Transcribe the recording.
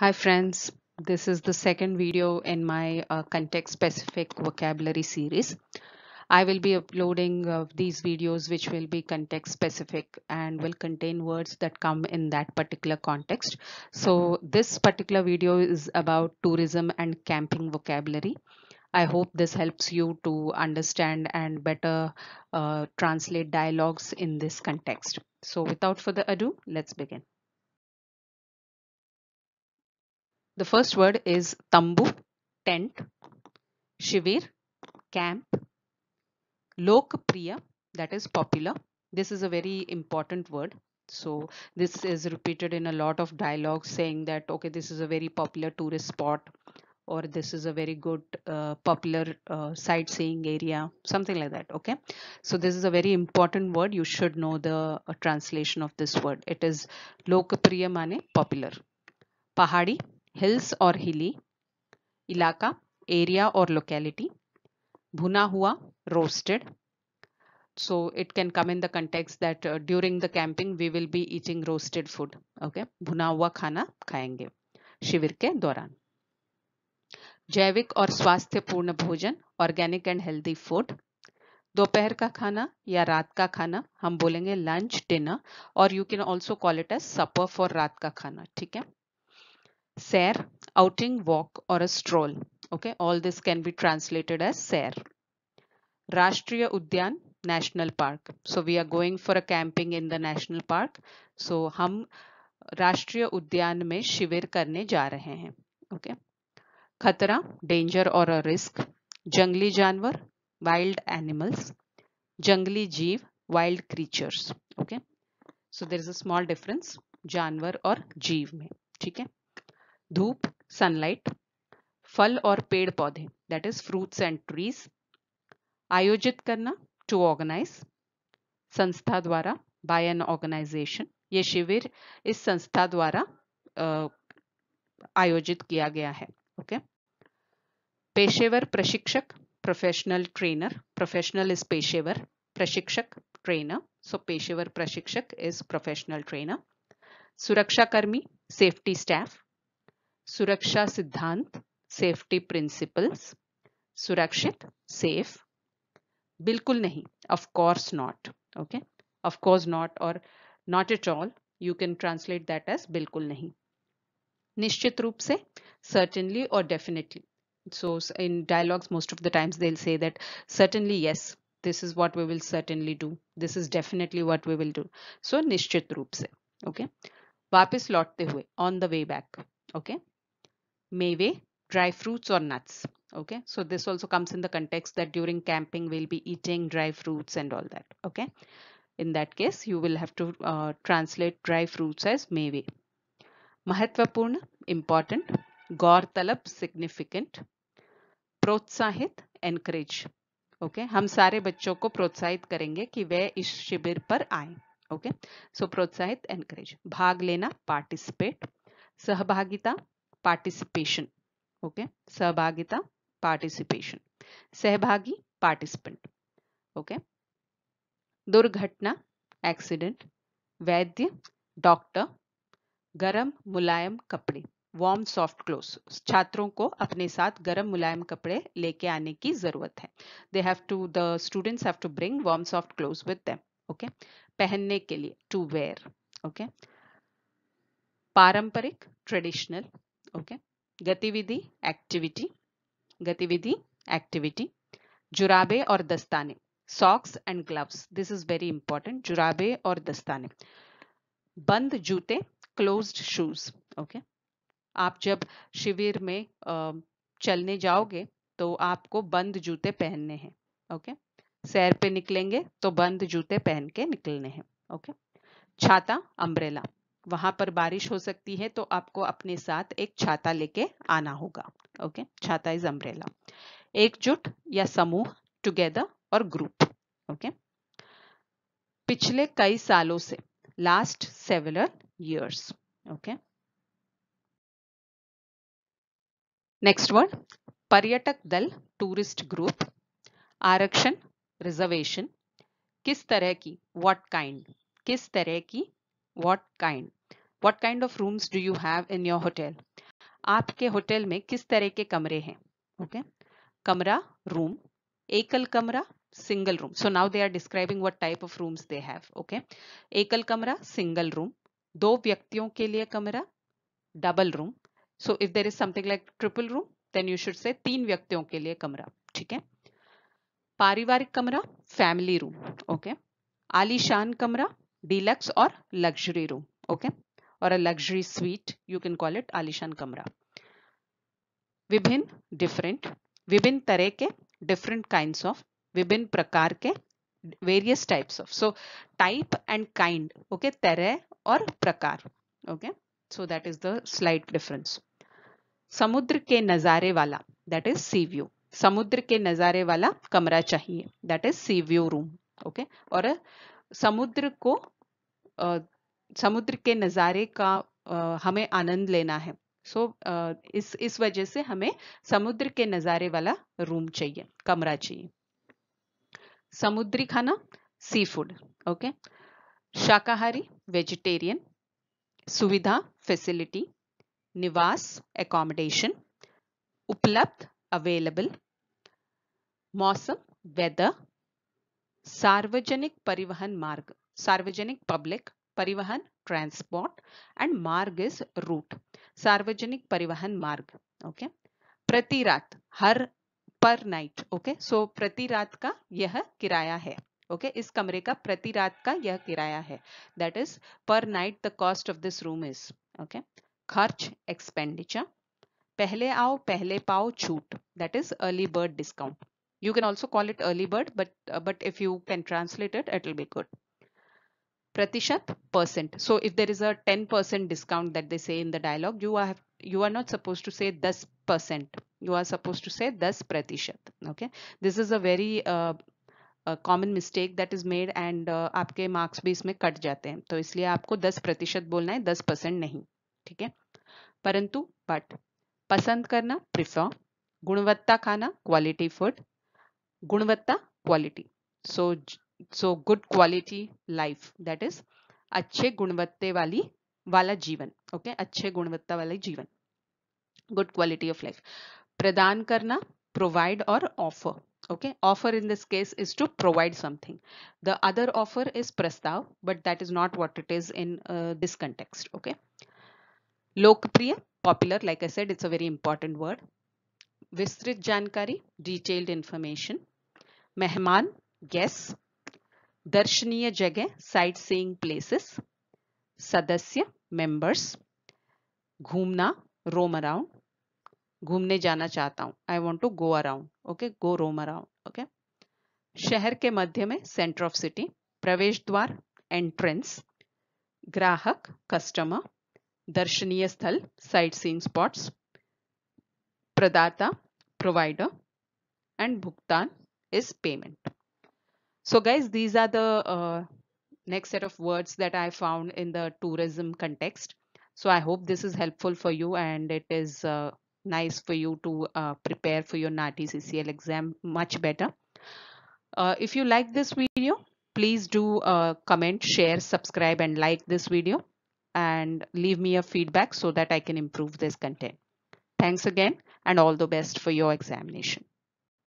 Hi friends, this is the second video in my uh, context specific vocabulary series. I will be uploading uh, these videos which will be context specific and will contain words that come in that particular context. So this particular video is about tourism and camping vocabulary. I hope this helps you to understand and better uh, translate dialogues in this context. So without further ado, let's begin. The first word is tambu, tent, shivir, camp, lokpriya, that is popular. This is a very important word. So this is repeated in a lot of dialogues saying that, okay, this is a very popular tourist spot or this is a very good uh, popular uh, sightseeing area, something like that. Okay. So this is a very important word. You should know the uh, translation of this word. It is lokpriya mane popular. Pahadi hills और hilly इलाका area और locality भुना हुआ roasted so it can come in the context that during the camping we will be eating roasted food okay भुना हुआ खाना खाएंगे शिविर के दौरान जैविक और स्वास्थ्यपूर्ण भोजन ऑर्गेनिक एंड हेल्दी फूड दोपहर का खाना या रात का खाना हम बोलेंगे लंच डिनर और you can also call it as supper for रात का खाना ठीक है Sair, outing, walk or a stroll. Okay, all this can be translated as Sair. Rashtriya Udyan, National Park. So we are going for a camping in the national park. So हम राष्ट्रीय उद्यान में शिविर करने जा रहे हैं ओके okay? खतरा डेंजर और अ रिस्क जंगली जानवर वाइल्ड एनिमल्स जंगली जीव wild creatures okay so there is a small difference जानवर और जीव में ठीक है धूप सनलाइट फल और पेड़ पौधे that is fruits and trees आयोजित करना टू ऑर्गेनाइज संस्था द्वारा बाय एन ऑर्गेनाइजेशन ये शिविर इस संस्था द्वारा आयोजित किया गया है ओके पेशेवर प्रशिक्षक प्रोफेशनल ट्रेनर प्रोफेशनल इज पेशेवर प्रशिक्षक ट्रेनर सो पेशेवर प्रशिक्षक इज प्रोफेशनल ट्रेनर सुरक्षाकर्मी सेफ्टी स्टाफ सुरक्षा सिद्धांत सेफ्टी प्रिंसिपल सुरक्षित सेफ बिल्कुल नहीं of course not okay of course not और not at all you can translate that as बिल्कुल नहीं निश्चित रूप से सर्टेनली और definitely so in dialogues most of the times they say that certainly yes this is what we will certainly do this is definitely what we will do so निश्चित रूप से okay okay? वापस लौटते हुए on the way back okay meve, dry fruits or nuts. Okay, so this also comes in the context that during camping we'll be eating dry fruits and all that. Okay, in that case you will have to uh, translate dry fruits as meve. Mahatvapurna, important. Gaur talab, significant. protsahit encourage okay हम सारे बच्चों को प्रोत्साहित करेंगे कि वे इस शिविर पर आए ओके सो प्रोत्साहित एनकरेज भाग लेना पार्टिसिपेट सहभागिता पार्टिसिपेशन ओके सहभागिता पार्टिसिपेशन सहभागी पार्टिसिपेंट ओके दुर्घटना एक्सीडेंट वैद्य डॉक्टर गरम मुलायम कपड़े वार्म सॉफ्ट क्लोथ छात्रों को अपने साथ गरम मुलायम कपड़े लेके आने की जरूरत है they have to the students have to bring warm soft cloth with them okay पहनने के लिए टू वेयर ओके पारंपरिक ट्रेडिशनल ओके गतिविधि एक्टिविटी गतिविधि एक्टिविटी जुराबे और दस्ताने socks and gloves this is very important जुराबे और दस्ताने बंद जूते क्लोज्ड शूज ओके आप जब शिविर में चलने जाओगे तो आपको बंद जूते पहनने हैं ओके सैर पे निकलेंगे तो बंद जूते पहन के निकलने हैं ओके छाता अम्ब्रेला वहां पर बारिश हो सकती है तो आपको अपने साथ एक छाता लेके आना होगा ओके छाता इज अम्ब्रेला एकजुट या समूह टुगेदर और ग्रुप ओके पिछले कई सालों से last several years okay next word पर्यटक दल टूरिस्ट ग्रुप आरक्षण रिजर्वेशन किस तरह की व्हाट काइंड किस तरह की what kind what kind of rooms do you have in your hotel आपके होटल में किस तरह के कमरे हैं ओके okay? कमरा रूम एकल कमरा single room so now they are describing what type of rooms they have okay एकल कमरा सिंगल रूम दो व्यक्तियों के लिए कमरा double room so if there is something like triple room then you should say तीन व्यक्तियों के लिए कमरा ठीक है पारिवारिक कमरा फैमिली रूम ओके आलीशान कमरा डीलक्स और लग्जरी रूम ओके और a luxury suite you can call it आलिशान कमरा विभिन्न डिफरेंट विभिन्न तरह के डिफरेंट काइंड ऑफ विभिन्न प्रकार के various types of so type and kind okay तरह और प्रकार okay so that is the slight difference समुद्र के नज़ारे वाला दैट इज सी व्यू समुद्र के नज़ारे वाला कमरा चाहिए that is sea view room okay और समुद्र को समुद्र के नज़ारे का हमें आनंद लेना है सो so, इस इस वजह से हमें समुद्र के नज़ारे वाला रूम चाहिए कमरा चाहिए समुद्री खाना सी फूड ओके शाकाहारी वेजिटेरियन सुविधा फैसिलिटी निवास एकोमोडेशन उपलब्ध अवेलेबल मौसम वेदर सार्वजनिक परिवहन मार्ग सार्वजनिक पब्लिक परिवहन ट्रांसपोर्ट एंड मार्ग इज रूट सार्वजनिक परिवहन मार्ग ओके प्रति रात हर पर नाइट ओके सो प्रति रात का यह किराया है ओके okay? इस कमरे का प्रति रात का यह किराया है that is per night the cost of this room is okay खर्च एक्सपेंडिचर पहले आओ पहले पाओ छूट that is early bird discount You can also call it early bird, but uh, but if you can translate it, it will be good. Pratishat percent. So if there is a 10% discount that they say in the dialogue, you are you are not supposed to say 10%. You are supposed to say 10 pratishat. Okay. This is a very uh, a that is made, and is made and आपके marks भी इसमें cut जाते हैं तो इसलिए आपको 10 प्रतिशत बोलना है 10 percent नहीं ठीक है परंतु but पसंद करना prefer गुणवत्ता खाना quality food गुणवत्ता quality so so good quality life that is अच्छे गुणवत्ते वाली वाला जीवन ओके okay? अच्छे गुणवत्ता वाला जीवन गुड क्वालिटी ऑफ लाइफ प्रदान करना प्रोवाइड और offer okay offer in this case is to provide something the other offer is prastav but that is not what it is in uh, this context okay lokpriya popular like i said it's a very important word vistrit jankari detailed information मेहमान guest दर्शनीय जगह sightseeing places सदस्य members घूमना roam around घूमने जाना चाहता हूं I want to go around okay go roam around okay शहर के मध्य में सेंटर ऑफ सिटी प्रवेश द्वार एंट्रेंस ग्राहक कस्टमर दर्शनीय स्थल साइट सीइंग स्पॉट्स प्रदाता प्रोवाइडर एंड भुगतान is payment. So guys, these are the uh, next set of words that I found in the tourism context. So I hope this is helpful for you and it is uh, nice for you to uh, prepare for your NATI CCL exam much better. Uh, if you like this video, please do uh, comment, share, subscribe and like this video and leave me a feedback so that I can improve this content. Thanks again and all the best for your examination.